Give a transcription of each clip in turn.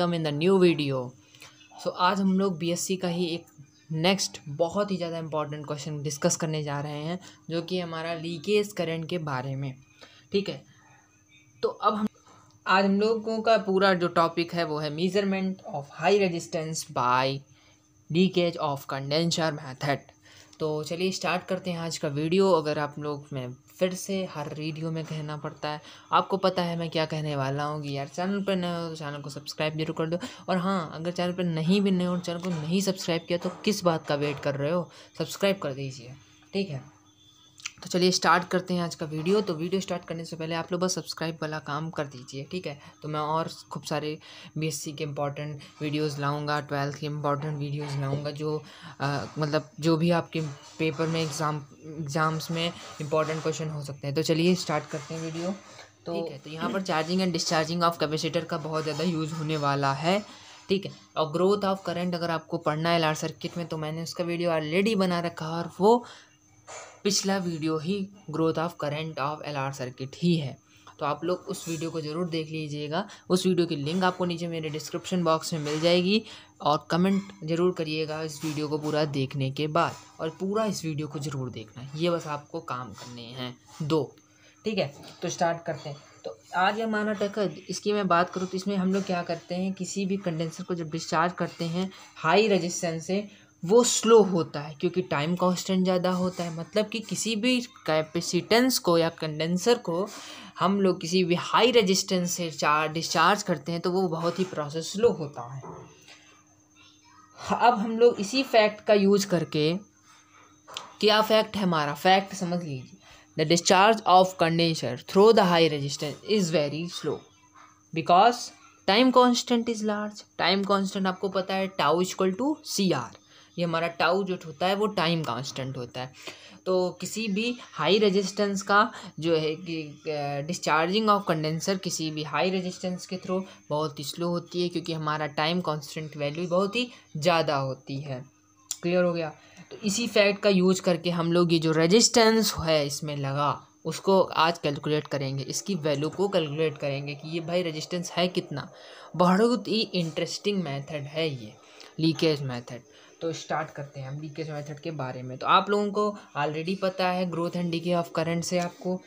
welcome in the new video so आज हम लोग बीएससी का ही एक नेक्स्ट बहुत ही ज़्यादा इम्पॉर्टेंट क्वेश्चन डिस्कस करने जा रहे हैं जो कि हमारा लीकेज करंट के बारे में ठीक है तो अब हम आज हम लोगों का पूरा जो टॉपिक है वो है measurement of high resistance by leakage of condenser method तो चलिए स्टार्ट करते हैं आज का वीडियो अगर आप लोग मैं फिर से हर वीडियो में कहना पड़ता है आपको पता है मैं क्या कहने वाला हूँ कि यार चैनल पर नए हो तो चैनल को सब्सक्राइब जरूर कर दो और हाँ अगर चैनल पर नहीं भी नए हो चैनल को नहीं सब्सक्राइब किया तो किस बात का वेट कर रहे हो सब्सक्राइब कर दीजिए ठीक है तो चलिए स्टार्ट करते हैं आज का वीडियो तो वीडियो स्टार्ट करने से पहले आप लोग बस सब्सक्राइब वाला काम कर दीजिए ठीक है तो मैं और खूब सारे बीएससी के इंपॉर्टेंट वीडियोस लाऊंगा ट्वेल्थ के इंपॉर्टेंट वीडियोस लाऊंगा जो आ, मतलब जो भी आपके पेपर में एग्ज़ाम एग्ज़ाम्स में इंपॉर्टेंट क्वेश्चन हो सकते हैं तो चलिए स्टार्ट करते हैं वीडियो तो ठीक है तो यहाँ पर charging and discharging of capacitor का बहुत ज़्यादा यूज़ होने वाला है ठीक है और ग्रोथ ऑफ करंट अगर आपको पढ़ना है लार्ज सर्किट में तो मैंने उसका वीडियो ऑलरेडी बना रखा है और वो पिछला वीडियो ही growth of current of LR circuit ही है तो आप लोग उस वीडियो को ज़रूर देख लीजिएगा उस वीडियो की लिंक आपको नीचे मेरे डिस्क्रिप्शन बॉक्स में मिल जाएगी और कमेंट ज़रूर करिएगा इस वीडियो को पूरा देखने के बाद और पूरा इस वीडियो को ज़रूर देखना ये बस आपको काम करने हैं दो ठीक है तो स्टार्ट करते हैं तो आज ये माना टकर इसकी मैं बात करूँ तो इसमें हम लोग क्या करते हैं किसी भी कंडेंसर को जब डिस्चार्ज करते हैं हाई रजिस्टेंस से वो स्लो होता है क्योंकि टाइम कांस्टेंट ज़्यादा होता है मतलब कि किसी भी कैपेसिटेंस को या कंडेंसर को हम लोग किसी भी हाई रेजिस्टेंस से चार डिस्चार्ज करते हैं तो वो बहुत ही प्रोसेस स्लो होता है अब हम लोग इसी फैक्ट का यूज करके क्या फैक्ट है हमारा फैक्ट समझ लीजिए the discharge of condenser through the high resistance is very slow because time constant is large time constant आपको पता है tau is equal to C R ये हमारा टाउ जो होता है वो टाइम कांस्टेंट होता है तो किसी भी हाई रेजिस्टेंस का जो है कि डिस्चार्जिंग ऑफ कंडेंसर किसी भी हाई रेजिस्टेंस के थ्रू बहुत ही स्लो होती है क्योंकि हमारा टाइम कांस्टेंट वैल्यू बहुत ही ज़्यादा होती है क्लियर हो गया तो इसी फैक्ट का यूज करके हम लोग ये जो रेजिस्टेंस है इसमें लगा उसको आज कैलकुलेट करेंगे इसकी वैल्यू को कैलकुलेट करेंगे कि ये भाई रेजिस्टेंस है कितना बहुत ही इंटरेस्टिंग मेथड है ये लीकेज मेथड तो स्टार्ट करते हैं हम लीकेज मेथड के बारे में तो आप लोगों को ऑलरेडी पता है growth and decay of current से आपको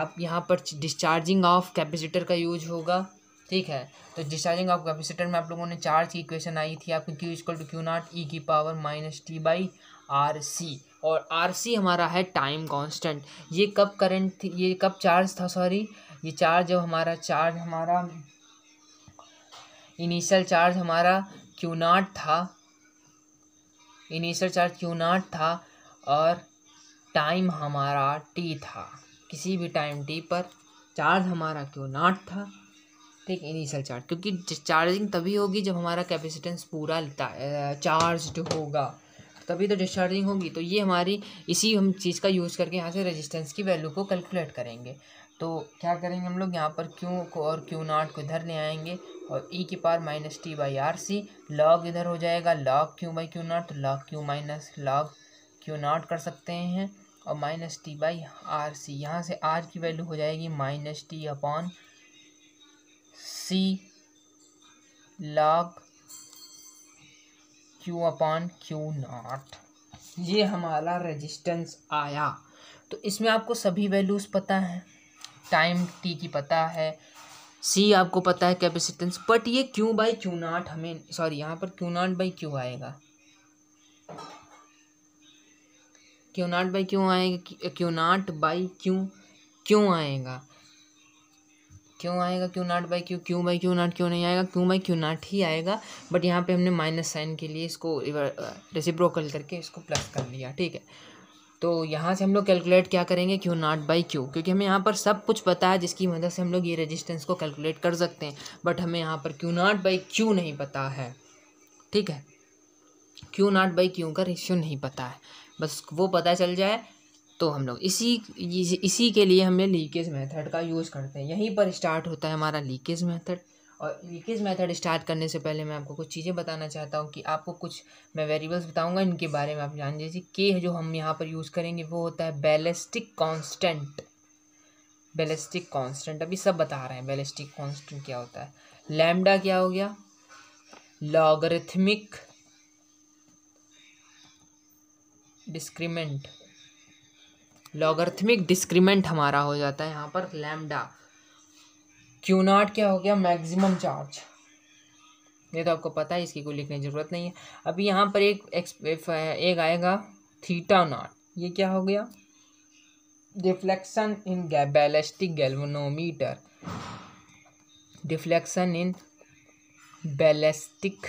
आप यहाँ पर डिस्चार्जिंग ऑफ कैपेसिटर का यूज होगा ठीक है तो डिस्चार्जिंग ऑफ कैपेसिटर में आप लोगों ने चार्ज की इक्वेशन आई थी आपकी Q equal to Q naught E की power minus T by R C और आर सी हमारा है टाइम कांस्टेंट ये कब करंट थी ये कब चार्ज था सॉरी ये चार्ज जब हमारा चार्ज हमारा इनिशियल चार्ज हमारा क्यू नॉट था इनिशियल चार्ज क्यू नाट था और टाइम हमारा टी था किसी भी टाइम टी पर चार्ज हमारा क्यू नाट था ठीक इनिशियल चार्ज क्योंकि चार्जिंग तभी होगी जब हमारा कैपेसिटेंस पूरा चार्ज होगा तभी तो डिस्चार्जिंग होगी तो ये हमारी इसी हम चीज़ का यूज़ करके यहाँ से रेजिस्टेंस की वैल्यू को कैलकुलेट करेंगे तो क्या करेंगे हम लोग यहाँ पर क्यू को और क्यू नाट को इधर ले आएंगे और ई e की power minus T by R C log इधर हो जाएगा log Q by Q naught तो log Q minus log Q naught कर सकते हैं और minus T by R C यहाँ से r की वैल्यू हो जाएगी minus T upon C log Q upon Q naught ये हमारा रेजिस्टेंस आया तो इसमें आपको सभी वैल्यूज़ पता हैं टाइम टी की पता है सी आपको पता है कैपेसिटेंस बट ये क्यू बाई क्यू नाट हमें सॉरी यहाँ पर क्यू नाट बाई क्यू आएगा क्यू नाट बाई क्यू आएगा क्यू नाट बाई क्यू क्यों आएगा क्यों आएगा क्यों नाट बाई क्यू क्यों बाई क्यों नाट क्यों नहीं आएगा क्यों बाई क्यों नाट ही आएगा बट यहाँ पे हमने माइनस साइन के लिए इसको रेसिप्रोकल करके इसको प्लस कर लिया ठीक है तो यहाँ से हम लोग कैलकुलेट क्या करेंगे क्यू नॉट बाई क्यू क्योंकि हमें यहाँ पर सब कुछ पता है जिसकी मदद से हम लोग ये रजिस्टेंस को कैलकुलेट कर सकते हैं बट हमें यहाँ पर क्यू नॉट बाई क्यू नहीं पता है ठीक है क्यू नॉट बाई क्यू का रेशियो नहीं पता है बस वो पता चल जाए तो हम लोग इसी इसी के लिए हमें लीकेज मेथड का यूज़ करते हैं यहीं पर स्टार्ट होता है हमारा लीकेज मेथड और लीकेज मेथड स्टार्ट करने से पहले मैं आपको कुछ चीज़ें बताना चाहता हूँ कि आपको कुछ मैं वेरिएबल्स बताऊँगा इनके बारे में आप जान लीजिए के जो हम यहाँ पर यूज़ करेंगे वो होता है बैलिस्टिक कांस्टेंट बैलिस्टिक कांस्टेंट अभी सब बता रहे हैं बैलिस्टिक कांस्टेंट क्या होता है लैमडा क्या हो गया लॉगरिथमिक डिस्क्रीमेंट लॉगरिथमिक डिस्क्रीमेंट हमारा हो जाता है यहाँ पर लैमडा क्यू नॉट क्या हो गया मैक्सिमम चार्ज ये तो आपको पता है इसकी कोई लिखने की ज़रूरत नहीं है अभी यहाँ पर एक एक आएगा थीटा नॉट ये क्या हो गया deflection in ballistic galvanometer deflection in ballistic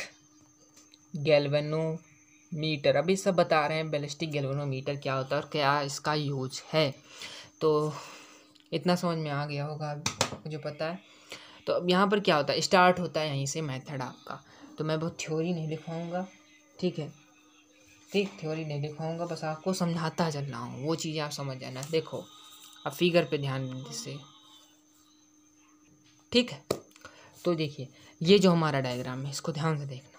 galvanometer अभी सब बता रहे हैं बैलिस्टिक गैल्वनोमीटर क्या होता है और क्या इसका यूज है तो इतना समझ में आ गया होगा मुझे पता है तो अब यहाँ पर क्या होता है स्टार्ट होता है यहीं से मेथड आपका तो मैं बहुत थ्योरी नहीं दिखाऊँगा ठीक है ठीक थ्योरी नहीं दिखाऊँगा बस आपको समझाता चल रहा हूँ वो चीज़ आप समझ जाना देखो अब फिगर पे ध्यान से ठीक है तो देखिए ये जो हमारा डायग्राम है इसको ध्यान से देखना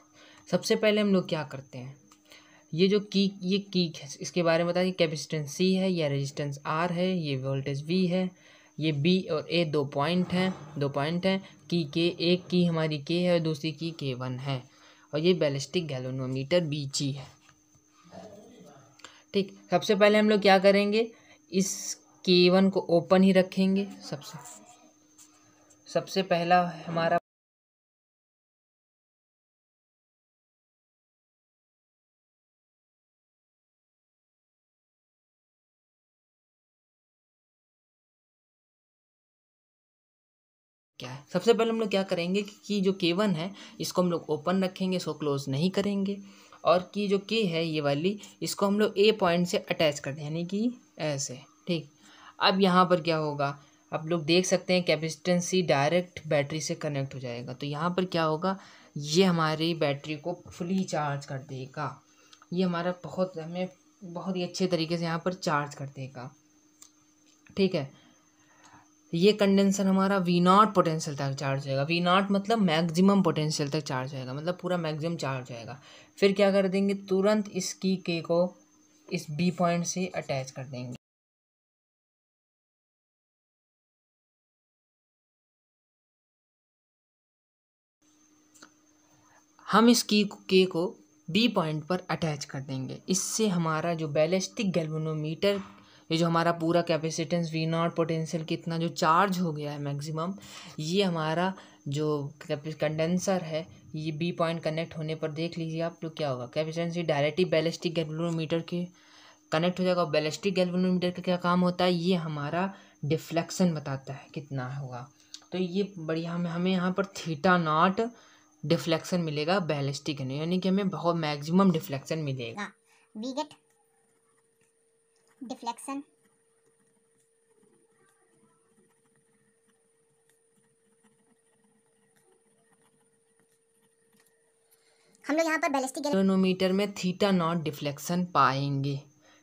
सबसे पहले हम लोग क्या करते हैं ये जो कीक ये कीक है इसके बारे में बताइए कैपेसिटेंस सी है या रेजिस्टेंस आर है ये वोल्टेज वी है ये बी और ए दो पॉइंट हैं दो पॉइंट हैं की के एक की हमारी के है और दूसरी की के वन है और ये बैलिस्टिक गैलोनोमीटर बी जी है ठीक सबसे पहले हम लोग क्या करेंगे इस के वन को ओपन ही रखेंगे सबसे सबसे पहला हमारा क्या है सबसे पहले हम लोग क्या करेंगे कि की जो के वन है इसको हम लोग ओपन रखेंगे इसको क्लोज नहीं करेंगे और की जो के है ये वाली इसको हम लोग ए पॉइंट से अटैच कर दें यानी कि ऐसे ठीक अब यहाँ पर क्या होगा आप लोग देख सकते हैं कैपेसिटेंसी डायरेक्ट बैटरी से कनेक्ट हो जाएगा तो यहाँ पर क्या होगा ये हमारी बैटरी को फुली चार्ज कर देगा ये हमारा बहुत हमें बहुत ही अच्छे तरीके से यहाँ पर चार्ज कर देगा ठीक है ये कंडेंसर हमारा वी नॉट पोटेंशियल तक चार्ज होएगा वी नॉट मतलब मैक्सिमम पोटेंशियल तक चार्ज होएगा मतलब पूरा मैक्सिमम चार्ज होएगा फिर क्या कर देंगे तुरंत इस की के को इस बी पॉइंट से अटैच कर देंगे हम इस की के को बी पॉइंट पर अटैच कर देंगे इससे हमारा जो बैलिस्टिक गैल्वेनोमीटर ये जो हमारा पूरा कैपेसिटेंस वी नॉट पोटेंशियल कितना जो चार्ज हो गया है मैक्सिमम ये हमारा जो कंडेंसर है ये बी पॉइंट कनेक्ट होने पर देख लीजिए आप लोग तो क्या होगा कैपेसिटेंस ये डायरेक्टली बैलिस्टिक गैल्वेनोमीटर के कनेक्ट हो जाएगा और बैलिस्टिक गैल्वेनोमीटर का क्या काम होता है ये हमारा डिफ्लेक्शन बताता है कितना होगा तो ये बढ़िया हमें हमें यहाँ पर थीटा नॉट डिफ्लेक्शन मिलेगा बैलिस्टिक यानी कि हमें बहुत मैक्सिमम डिफ्लेक्शन मिलेगा वी हाँ, गेट डिफ्लेक्शन हम लोग यहाँ पर बैलिस्टिक क्रोनोमीटर में थीटा नॉट डिफ्लेक्शन पाएंगे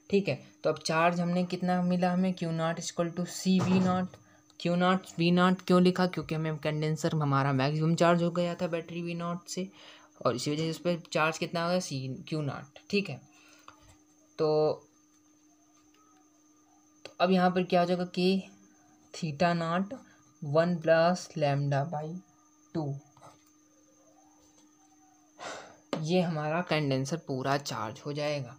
ठीक है तो अब चार्ज हमने कितना मिला हमें Q naught is equal to C V naught Q naught V naught क्यों लिखा क्योंकि हमें कंडेंसर हमारा मैक्सिमम चार्ज हो गया था बैटरी वी नॉट से और इसी वजह से उस पर चार्ज कितना हो गया सी क्यू नॉट ठीक है तो अब यहाँ पर क्या हो जाएगा K theta naught one plus lambda by two ये हमारा कंडेंसर पूरा चार्ज हो जाएगा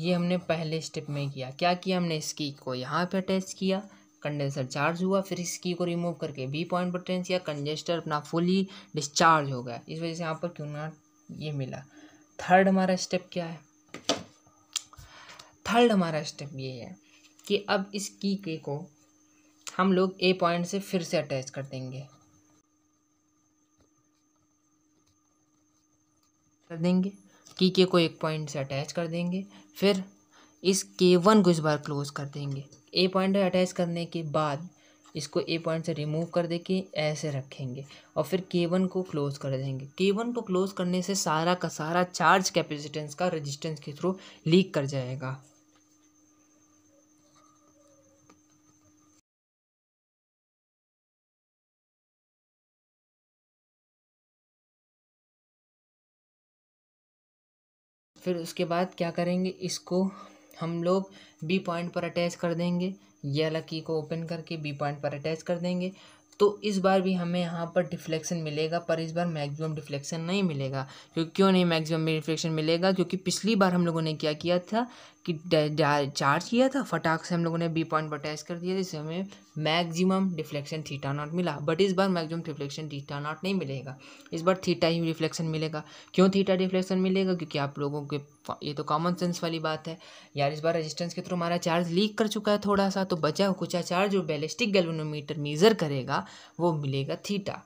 ये हमने पहले स्टेप में किया क्या किया हमने इसकी को यहाँ पे अटैच किया कंडेंसर चार्ज हुआ फिर इसकी को रिमूव करके बी पॉइंट पर टेंस किया कंजेस्टर अपना फुली डिस्चार्ज हो गया इस वजह से यहाँ पर क्यों ना ये मिला थर्ड हमारा स्टेप क्या है थर्ड हमारा स्टेप ये है कि अब इस की के को हम लोग ए पॉइंट से फिर से अटैच कर देंगे कर देंगे की के को एक पॉइंट से अटैच कर देंगे फिर इस के वन को इस बार क्लोज कर देंगे ए पॉइंट अटैच करने के बाद इसको ए पॉइंट से रिमूव कर दे के ऐसे रखेंगे और फिर के वन को क्लोज़ कर देंगे के वन को क्लोज़ करने से सारा का सारा चार्ज कैपेसिटेंस का रेजिस्टेंस के थ्रू लीक कर जाएगा फिर उसके बाद क्या करेंगे इसको हम लोग बी पॉइंट पर अटैच कर देंगे ये लकी की को ओपन करके बी पॉइंट पर अटैच कर देंगे तो इस बार भी हमें यहाँ पर डिफ्लेक्शन मिलेगा पर इस बार मैक्सिमम डिफ्लेक्शन नहीं मिलेगा क्योंकि क्यों नहीं मैक्सिमम डिफ्लेक्शन मिलेगा क्योंकि पिछली बार हम लोगों ने क्या किया था कि चार्ज किया था फटाक से हम लोगों ने बी पॉइंट पर अटैच कर दिया जिससे हमें मैक्सिमम डिफ्लेक्शन थीटा नॉट मिला बट इस बार मैक्सिमम डिफ्लेक्शन थीटा नॉट नहीं मिलेगा इस बार थीटा ही रिफ्लेक्शन मिलेगा क्यों थीटा रिफ्लेक्शन मिलेगा क्योंकि आप लोगों के ये तो कॉमन सेंस वाली बात है यार इस बार रेजिस्टेंस के थ्रू हमारा चार्ज लीक कर चुका है थोड़ा सा तो बचा कुचा चार्ज जो बैलिस्टिक गेलोनोमीटर मेजर करेगा वो मिलेगा थीटा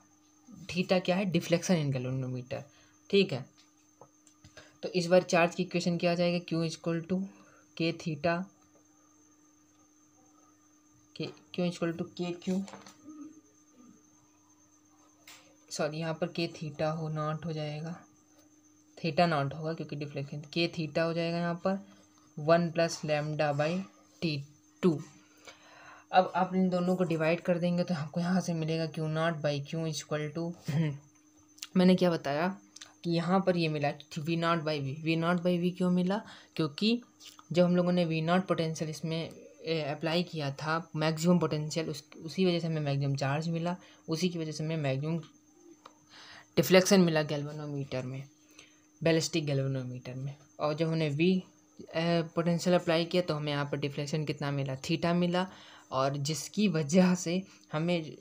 थीटा क्या है डिफ्लेक्शन इन गैलोनोमीटर ठीक है तो इस बार चार्ज की इक्वेशन किया जाएगा Q is equal to K theta K Q is equal to K Q sorry यहाँ पर के थीटा हो नॉट हो जाएगा थीटा नॉट होगा क्योंकि डिफ्लेक्शन के थीटा हो जाएगा यहाँ पर one plus lambda by T two अब आप इन दोनों को डिवाइड कर देंगे तो आपको यहाँ से मिलेगा Q naught by Q is equal to मैंने क्या बताया कि यहाँ पर ये मिला V naught by V V naught by V क्यों मिला क्योंकि जब हम लोगों ने वी नॉट पोटेंशियल इसमें अप्लाई किया था मैक्सिमम पोटेंशियल उस उसी वजह से हमें मैक्सिमम चार्ज मिला उसी की वजह से हमें मैक्सिमम डिफ्लेक्शन मिला गैल्वेनोमीटर में बैलिस्टिक गैल्वेनोमीटर में और जब हमने वी पोटेंशियल अप्लाई किया तो हमें यहाँ पर डिफ्लेक्शन कितना मिला थीटा मिला और जिसकी वजह से हमें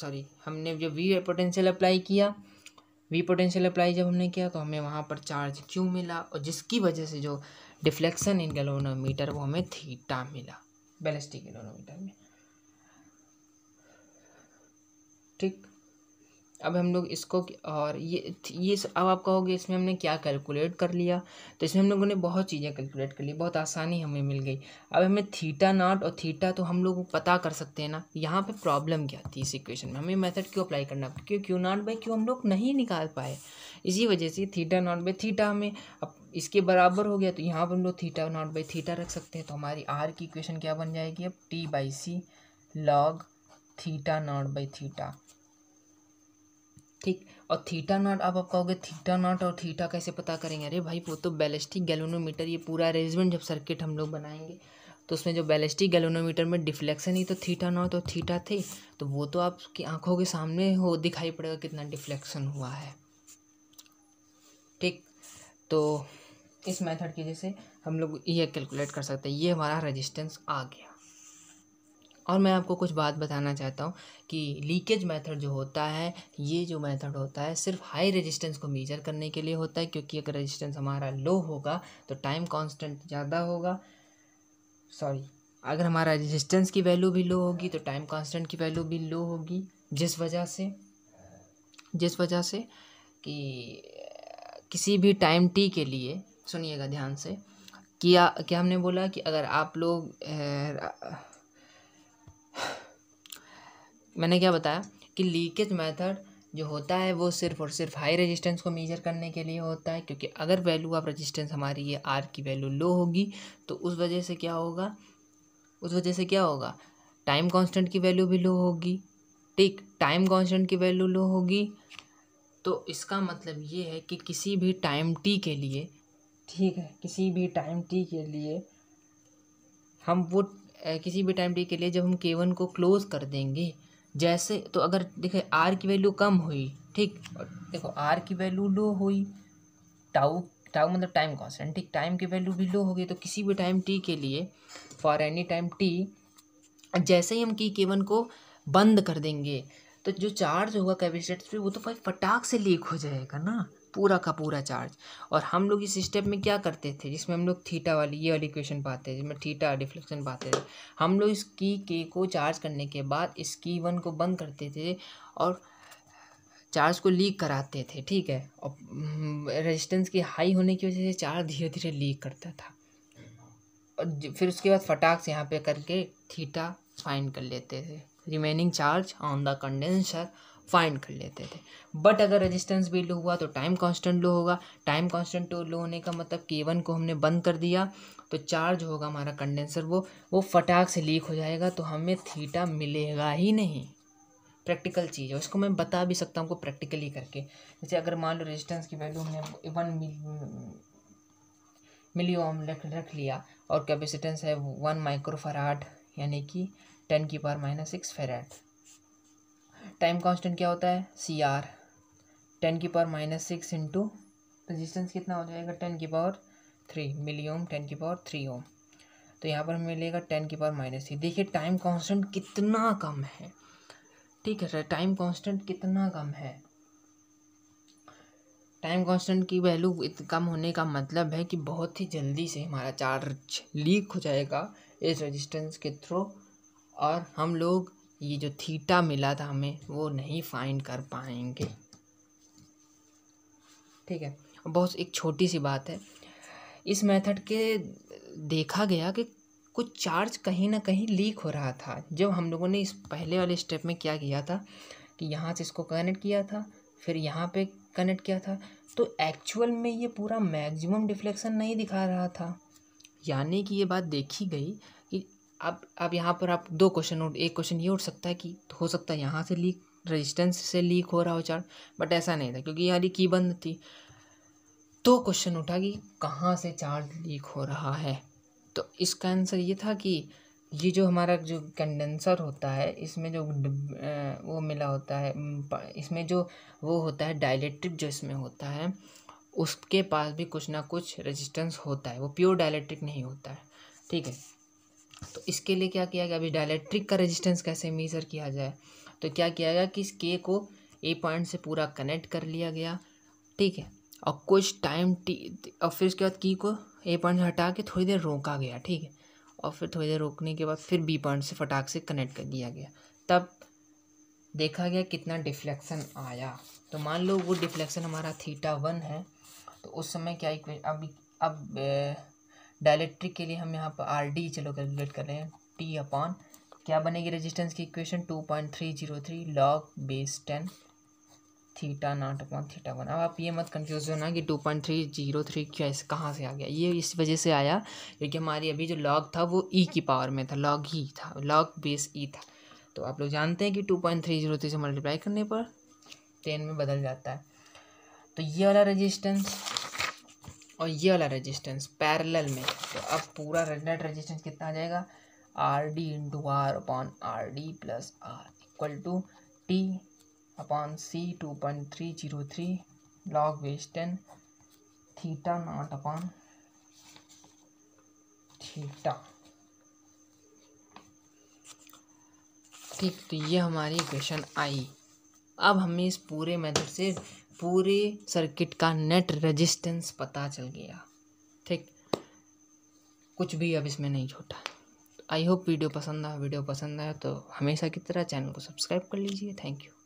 सॉरी हमने जो वी पोटेंशियल अप्लाई किया वी पोटेंशियल अप्लाई जब हमने किया तो हमें वहाँ पर चार्ज क्यों मिला और जिसकी वजह से जो डिफ्लेक्शन इन गैलोनोमीटर वो हमें थीटा मिला बैलिस्टिक गैलोनोमीटर में ठीक अब हम लोग इसको और ये ये अब आप कहोगे इसमें हमने क्या कैलकुलेट कर लिया तो इसमें हम लोगों ने बहुत चीज़ें कैलकुलेट कर ली बहुत आसानी हमें मिल गई अब हमें थीटा नॉट और थीटा तो हम लोग पता कर सकते हैं ना यहाँ पे प्रॉब्लम क्या थी इस इक्वेशन में हमें मेथड क्यों अप्लाई करना क्यों क्यू नॉट बाई क्यों हम लोग नहीं निकाल पाए इसी वजह से थीटा नॉट बाई थीटा हमें इसके बराबर हो गया तो यहाँ पर हम लोग थीटा नॉट बाई थीटा रख सकते हैं तो हमारी आर की इक्वेशन क्या बन जाएगी अब T by C log theta naught by theta ठीक और थीटा नॉट अब आप कहोगे थीटा नॉट और थीटा कैसे पता करेंगे अरे भाई वो तो बैलिस्टिक गैलोनोमीटर ये पूरा अरेंजमेंट जब सर्किट हम लोग बनाएंगे तो उसमें जो बैलिस्टिक गैलोनोमीटर में डिफ्लेक्शन ही तो थीटा नॉट और थीटा थे तो वो तो आपकी आंखों के सामने हो दिखाई पड़ेगा कितना डिफ्लेक्शन हुआ है ठीक तो इस मेथड की वजह से हम लोग ये कैलकुलेट कर सकते हैं ये हमारा रेजिस्टेंस आ गया और मैं आपको कुछ बात बताना चाहता हूँ कि लीकेज मेथड जो होता है ये जो मेथड होता है सिर्फ हाई रेजिस्टेंस को मेजर करने के लिए होता है क्योंकि अगर रेजिस्टेंस हमारा लो होगा तो टाइम कांस्टेंट ज़्यादा होगा सॉरी अगर हमारा रेजिस्टेंस की वैल्यू भी लो होगी तो टाइम कांस्टेंट की वैल्यू भी लो होगी जिस वजह से जिस वजह से कि किसी भी टाइम टी के लिए सुनिएगा ध्यान से किया क्या हमने बोला कि अगर आप लोग मैंने क्या बताया कि लीकेज मेथड जो होता है वो सिर्फ और सिर्फ हाई रेजिस्टेंस को मेजर करने के लिए होता है क्योंकि अगर वैल्यू ऑफ रेजिस्टेंस हमारी ये आर की वैल्यू लो होगी तो उस वजह से क्या होगा उस वजह से क्या होगा टाइम कांस्टेंट की वैल्यू भी लो होगी ठीक टाइम कांस्टेंट की वैल्यू लो होगी तो इसका मतलब ये है कि किसी भी टाइम टी के लिए ठीक है किसी भी टाइम टी के लिए हम वो किसी भी टाइम टी के लिए जब हम के वन को क्लोज़ कर देंगे जैसे तो अगर देखे आर की वैल्यू कम हुई ठीक देखो आर की वैल्यू लो हुई टाउ टाउ मतलब टाइम कॉन्स्टेंट ठीक टाइम की वैल्यू भी लो हो गई तो किसी भी टाइम टी के लिए फॉर एनी टाइम टी जैसे ही हम की के वन को बंद कर देंगे तो जो चार्ज होगा कैपेसिटर पे वो तो भाई फटाक से लीक हो जाएगा ना पूरा का पूरा चार्ज और हम लोग इस स्टेप में क्या करते थे जिसमें हम लोग थीटा वाली ये वाली इक्वेशन पाते थे जिसमें थीटा डिफ्लेक्शन पाते थे हम लोग इस की के को चार्ज करने के बाद इस की वन को बंद करते थे और चार्ज को लीक कराते थे ठीक है और रेजिस्टेंस की हाई होने की वजह से चार्ज धीरे धीरे लीक करता था और फिर उसके बाद फटाक से यहाँ पे करके थीटा फाइन कर लेते थे remaining charge on the condenser find कर लेते थे बट अगर रेजिस्टेंस भी लो हुआ तो टाइम कांस्टेंट लो होगा टाइम कांस्टेंट लो होने का मतलब के वन को हमने बंद कर दिया तो चार्ज होगा हमारा कंडेंसर वो वो फटाक से लीक हो जाएगा तो हमें थीटा मिलेगा ही नहीं प्रैक्टिकल चीज़ है उसको मैं बता भी सकता हूँ आपको प्रैक्टिकली करके जैसे अगर मान लो रजिस्टेंस की वैल्यू हमने वन मिली ओम रख रख लिया और कैपेसिटेंस है वन माइक्रो फराड यानी कि टेन की power minus six farad time constant क्या होता है सी आर टेन की power minus six into resistance कितना हो जाएगा टेन की power three milli ohm ten की पावर थ्री ओम तो यहाँ पर हमें मिलेगा टेन की पावर माइनस थ्री देखिए टाइम कांस्टेंट कितना कम है ठीक है सर टाइम कांस्टेंट कितना कम है टाइम कांस्टेंट की वैल्यू कम होने का मतलब है कि बहुत ही जल्दी से हमारा चार्ज लीक हो जाएगा इस रजिस्टेंस के थ्रू और हम लोग ये जो थीटा मिला था हमें वो नहीं फाइंड कर पाएंगे ठीक है बहुत एक छोटी सी बात है इस मेथड के देखा गया कि कुछ चार्ज कहीं ना कहीं लीक हो रहा था जब हम लोगों ने इस पहले वाले स्टेप में क्या किया था कि यहाँ से इसको कनेक्ट किया था फिर यहाँ पे कनेक्ट किया था तो एक्चुअल में ये पूरा मैक्सिमम डिफ्लेक्शन नहीं दिखा रहा था यानी कि ये बात देखी गई अब अब यहाँ पर आप दो क्वेश्चन उठ एक क्वेश्चन ये उठ सकता है कि हो सकता है यहाँ से लीक रेजिस्टेंस से लीक हो रहा हो चार्ज बट ऐसा नहीं था क्योंकि यहाँ की की बंद थी तो क्वेश्चन उठा कि कहाँ से चार्ज लीक हो रहा है तो इसका आंसर ये था कि ये जो हमारा जो कंडेंसर होता है इसमें जो वो मिला होता है इसमें जो वो होता है डायलेक्ट्रिक जो इसमें होता है उसके पास भी कुछ ना कुछ रेजिस्टेंस होता है वो प्योर डायलेक्ट्रिक नहीं होता है ठीक है तो इसके लिए क्या किया गया अभी डायलैक्ट्रिक का रेजिस्टेंस कैसे मेज़र किया जाए तो क्या किया गया कि इस के को ए पॉइंट से पूरा कनेक्ट कर लिया गया ठीक है और कुछ टाइम टी और फिर उसके बाद की को ए पॉइंट से हटा के थोड़ी देर रोका गया ठीक है और फिर थोड़ी देर रोकने के बाद फिर बी पॉइंट से फटाक से कनेक्ट कर दिया गया तब देखा गया कितना डिफ्लेक्शन आया तो मान लो वो डिफ्लेक्शन हमारा थीटा वन है तो उस समय क्या इक्वे अब अब डायलेक्ट्रिक के लिए हम यहाँ पर आर डी चलो कैलकुलेट कर रहे हैं टी अपॉन क्या बनेगी रेजिस्टेंस की equation two point three zero three log base ten theta naught upon theta one अब आप ये मत कंफ्यूज होना कि two point three zero three क्या इस कहाँ से आ गया ये इस वजह से आया क्योंकि हमारी अभी जो लॉग था वो ई e की पावर में था लॉग ही e था लॉग बेस ई था तो आप लोग जानते हैं कि two point three zero three से मल्टीप्लाई करने पर टेन में बदल जाता है तो ये वाला रजिस्टेंस और ये वाला रेजिस्टेंस पैरेलल में तो अब पूरा नेट रेजिस्टेंस कितना आ जाएगा R D into R upon R D plus R equal to T upon C two point three zero three log base ten theta naught upon theta ठीक तो ये हमारी इक्वेशन आई अब हमें इस पूरे मेथड से पूरे सर्किट का नेट रेजिस्टेंस पता चल गया ठीक कुछ भी अब इसमें नहीं छोटा आई होप वीडियो पसंद आया वीडियो पसंद आया तो हमेशा की तरह चैनल को सब्सक्राइब कर लीजिए थैंक यू